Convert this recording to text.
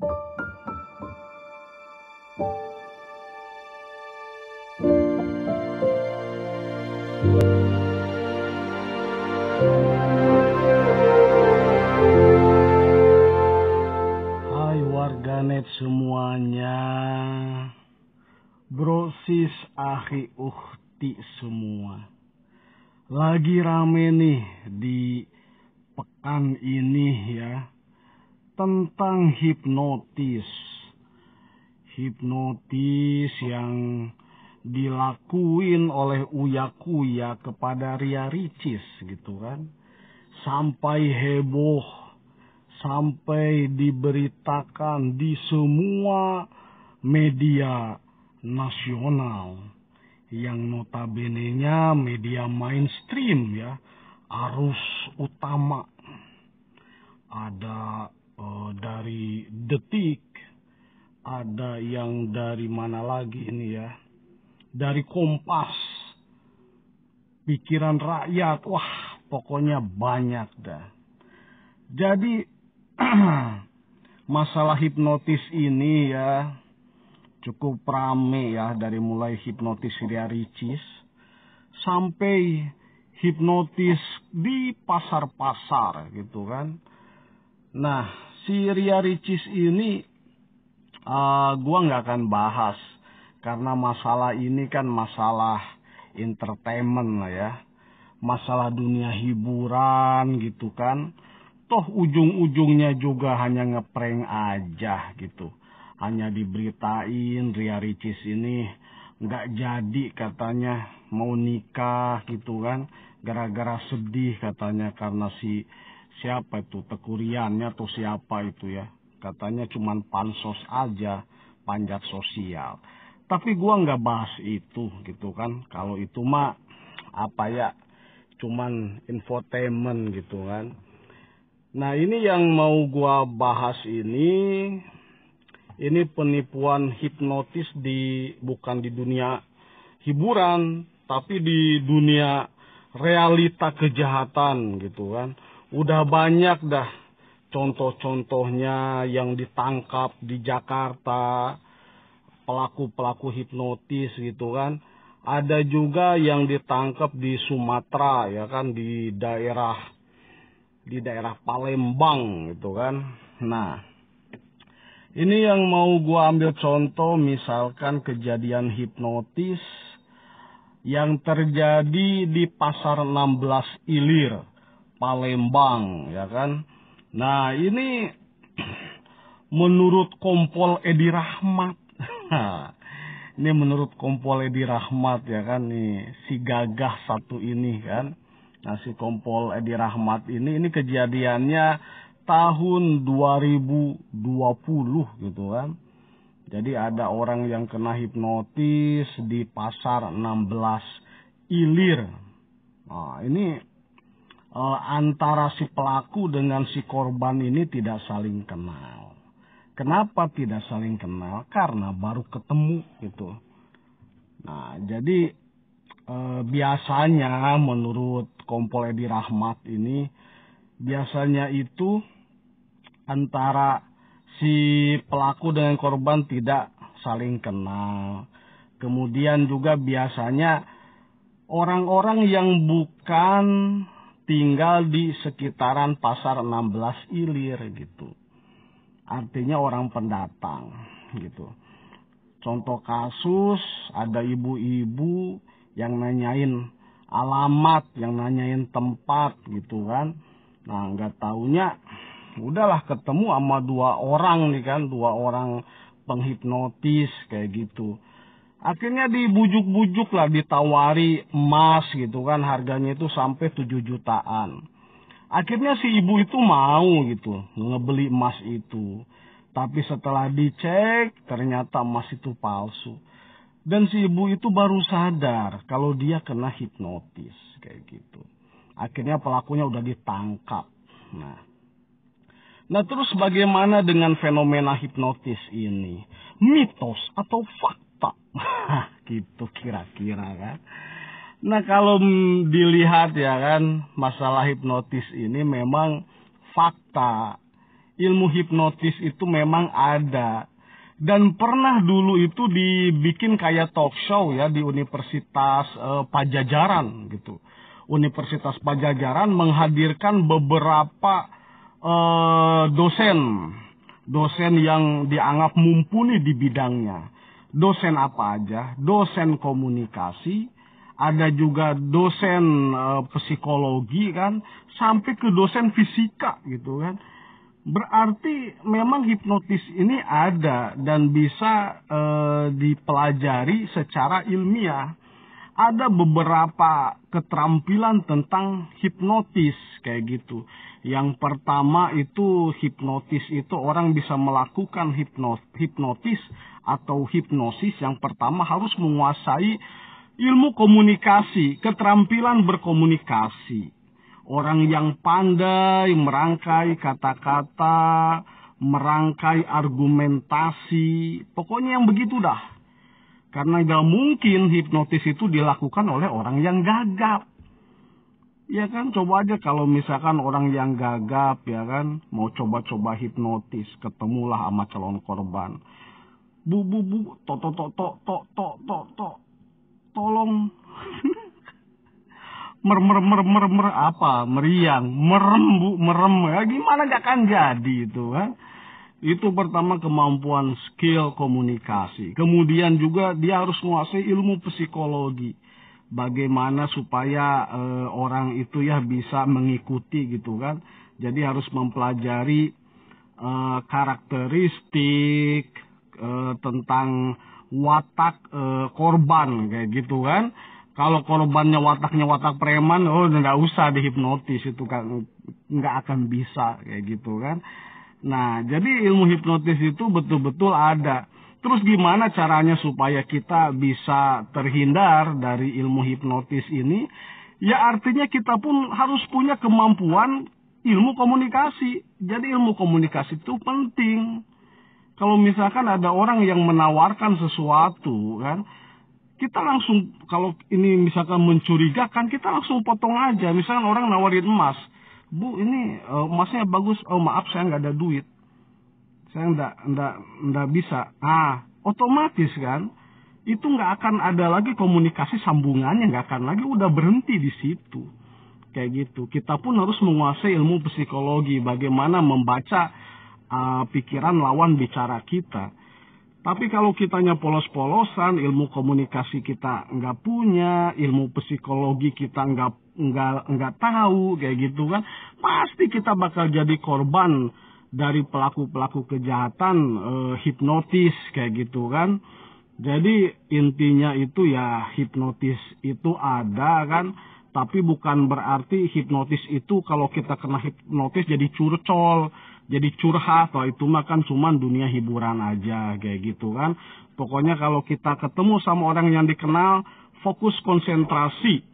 Hai warganet semuanya brosis ahi uhti semua Lagi rame nih di pekan ini ya tentang hipnotis. Hipnotis yang dilakuin oleh Uya Kuya kepada Ria Ricis gitu kan. Sampai heboh, sampai diberitakan di semua media nasional yang notabene-nya media mainstream ya, arus utama. Ada Eh, dari detik, ada yang dari mana lagi ini ya, dari kompas, pikiran rakyat, wah pokoknya banyak dah. Jadi masalah hipnotis ini ya cukup rame ya dari mulai hipnotis Ria Ricis sampai hipnotis di pasar-pasar gitu kan. Nah, si Ria Ricis ini uh, gua nggak akan bahas karena masalah ini kan masalah entertainment lah ya masalah dunia hiburan gitu kan toh ujung-ujungnya juga hanya ngeprank aja gitu hanya diberitain Ria Ricis ini nggak jadi katanya mau nikah gitu kan gara-gara sedih katanya karena si siapa itu tekuriannya atau siapa itu ya katanya cuman pansos aja panjat sosial tapi gua nggak bahas itu gitu kan kalau itu mah apa ya cuman infotainment gitu kan nah ini yang mau gua bahas ini ini penipuan hipnotis di bukan di dunia hiburan tapi di dunia realita kejahatan gitu kan Udah banyak dah contoh-contohnya yang ditangkap di Jakarta, pelaku-pelaku hipnotis gitu kan. Ada juga yang ditangkap di Sumatera ya kan di daerah di daerah Palembang gitu kan. Nah, ini yang mau gue ambil contoh misalkan kejadian hipnotis yang terjadi di pasar 16 Ilir Palembang, ya kan? Nah, ini menurut Kompol Edi Rahmat. ini menurut Kompol Edi Rahmat ya kan nih si gagah satu ini kan. Nah, si Kompol Edi Rahmat ini ini kejadiannya tahun 2020 gitu kan. Jadi ada orang yang kena hipnotis di pasar 16 Ilir. Nah, ini E, antara si pelaku dengan si korban ini tidak saling kenal. Kenapa tidak saling kenal? Karena baru ketemu gitu. Nah, jadi eh, biasanya menurut Kompol Edi Rahmat ini biasanya itu antara si pelaku dengan korban tidak saling kenal. Kemudian juga biasanya orang-orang yang bukan tinggal di sekitaran pasar 16 ilir gitu. Artinya orang pendatang gitu. Contoh kasus ada ibu-ibu yang nanyain alamat, yang nanyain tempat gitu kan. Nah nggak taunya udahlah ketemu sama dua orang nih kan, dua orang penghipnotis kayak gitu akhirnya dibujuk-bujuk lah ditawari emas gitu kan harganya itu sampai 7 jutaan akhirnya si ibu itu mau gitu ngebeli emas itu tapi setelah dicek ternyata emas itu palsu dan si ibu itu baru sadar kalau dia kena hipnotis kayak gitu akhirnya pelakunya udah ditangkap nah Nah terus bagaimana dengan fenomena hipnotis ini? Mitos atau fakta? gitu kira-kira kan. Nah kalau dilihat ya kan masalah hipnotis ini memang fakta. Ilmu hipnotis itu memang ada. Dan pernah dulu itu dibikin kayak talk show ya di Universitas eh, Pajajaran gitu. Universitas Pajajaran menghadirkan beberapa Eh, dosen, dosen yang dianggap mumpuni di bidangnya. Dosen apa aja? Dosen komunikasi, ada juga dosen uh, psikologi kan, sampai ke dosen fisika gitu kan. Berarti memang hipnotis ini ada dan bisa e, dipelajari secara ilmiah. Ada beberapa keterampilan tentang hipnotis kayak gitu. Yang pertama itu hipnotis itu orang bisa melakukan hipnotis atau hipnosis yang pertama harus menguasai ilmu komunikasi, keterampilan berkomunikasi. Orang yang pandai merangkai kata-kata, merangkai argumentasi, pokoknya yang begitu dah. Karena gak mungkin hipnotis itu dilakukan oleh orang yang gagap. Ya kan, coba aja kalau misalkan orang yang gagap ya kan, mau coba-coba hipnotis, ketemulah sama calon korban. Bu bu bu, to to to to to to to to, tolong. mer mer mer mer mer apa? Meriang, merem bu, merem. Ya, gimana gak kan jadi itu kan? Itu pertama kemampuan skill komunikasi. Kemudian juga dia harus menguasai ilmu psikologi bagaimana supaya e, orang itu ya bisa mengikuti gitu kan. Jadi harus mempelajari e, karakteristik e, tentang watak e, korban kayak gitu kan. Kalau korbannya wataknya watak preman, oh tidak usah dihipnotis itu kan nggak akan bisa kayak gitu kan. Nah, jadi ilmu hipnotis itu betul-betul ada Terus gimana caranya supaya kita bisa terhindar dari ilmu hipnotis ini? Ya artinya kita pun harus punya kemampuan ilmu komunikasi. Jadi ilmu komunikasi itu penting. Kalau misalkan ada orang yang menawarkan sesuatu kan, kita langsung kalau ini misalkan mencurigakan, kita langsung potong aja. Misalkan orang nawarin emas, Bu ini eh, emasnya bagus, oh maaf saya nggak ada duit saya nggak enggak enggak bisa ah otomatis kan itu nggak akan ada lagi komunikasi sambungannya nggak akan lagi udah berhenti di situ kayak gitu kita pun harus menguasai ilmu psikologi bagaimana membaca uh, pikiran lawan bicara kita tapi kalau kitanya polos-polosan ilmu komunikasi kita nggak punya ilmu psikologi kita nggak nggak nggak tahu kayak gitu kan pasti kita bakal jadi korban dari pelaku-pelaku kejahatan e, hipnotis kayak gitu kan. Jadi intinya itu ya hipnotis itu ada kan, tapi bukan berarti hipnotis itu kalau kita kena hipnotis jadi curcol, jadi curhat, atau itu mah kan cuman dunia hiburan aja kayak gitu kan. Pokoknya kalau kita ketemu sama orang yang dikenal, fokus konsentrasi